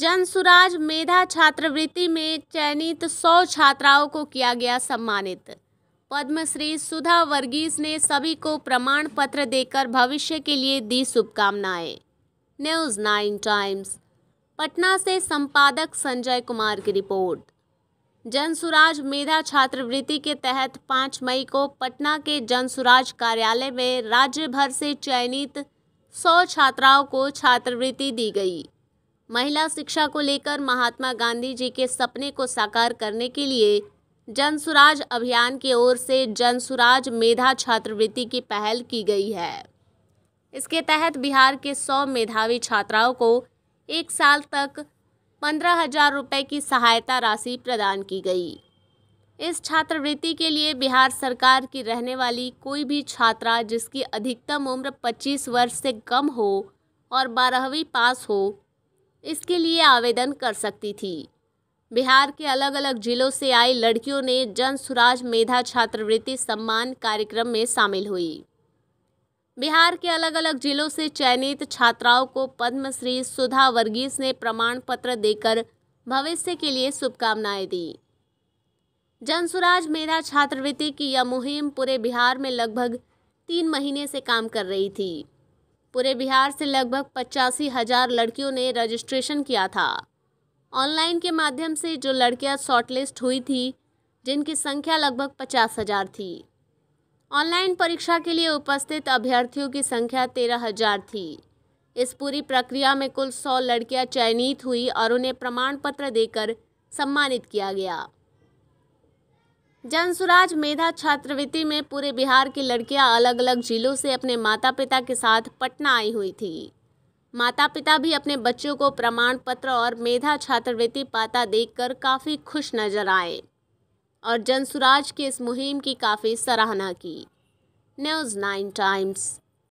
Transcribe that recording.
जनसुराज मेधा छात्रवृत्ति में चयनित सौ छात्राओं को किया गया सम्मानित पद्मश्री सुधा वर्गीस ने सभी को प्रमाण पत्र देकर भविष्य के लिए दी शुभकामनाएं न्यूज नाइन टाइम्स पटना से संपादक संजय कुमार की रिपोर्ट जनसुराज मेधा छात्रवृत्ति के तहत 5 मई को पटना के जनसुराज कार्यालय में राज्य भर से चयनित 100 छात्राओं को छात्रवृत्ति दी गई महिला शिक्षा को लेकर महात्मा गांधी जी के सपने को साकार करने के लिए जन सुराज अभियान की ओर से जन सुराज मेधा छात्रवृत्ति की पहल की गई है इसके तहत बिहार के सौ मेधावी छात्राओं को एक साल तक पंद्रह हजार रुपये की सहायता राशि प्रदान की गई इस छात्रवृत्ति के लिए बिहार सरकार की रहने वाली कोई भी छात्रा जिसकी अधिकतम उम्र 25 वर्ष से कम हो और बारहवीं पास हो इसके लिए आवेदन कर सकती थी बिहार के अलग अलग जिलों से आई लड़कियों ने जन सुराज मेधा छात्रवृत्ति सम्मान कार्यक्रम में शामिल हुई बिहार के अलग अलग जिलों से चयनित छात्राओं को पद्मश्री सुधा वर्गीस ने प्रमाण पत्र देकर भविष्य के लिए शुभकामनाएं दी जनसुराज मेधा छात्रवृत्ति की यह मुहिम पूरे बिहार में लगभग तीन महीने से काम कर रही थी पूरे बिहार से लगभग पचासी हजार लड़कियों ने रजिस्ट्रेशन किया था ऑनलाइन के माध्यम से जो लड़कियां शॉर्टलिस्ट हुई थी जिनकी संख्या लगभग पचास हजार थी ऑनलाइन परीक्षा के लिए उपस्थित अभ्यर्थियों की संख्या तेरह हजार थी इस पूरी प्रक्रिया में कुल सौ लड़कियां चयनित हुई और उन्हें प्रमाण पत्र देकर सम्मानित किया गया जनसुराज मेधा छात्रवृत्ति में पूरे बिहार की लड़कियां अलग अलग जिलों से अपने माता पिता के साथ पटना आई हुई थी माता पिता भी अपने बच्चों को प्रमाण पत्र और मेधा छात्रवृत्ति पाता देखकर काफ़ी खुश नजर आए और जनसुराज की इस मुहिम की काफ़ी सराहना की न्यूज़ नाइन टाइम्स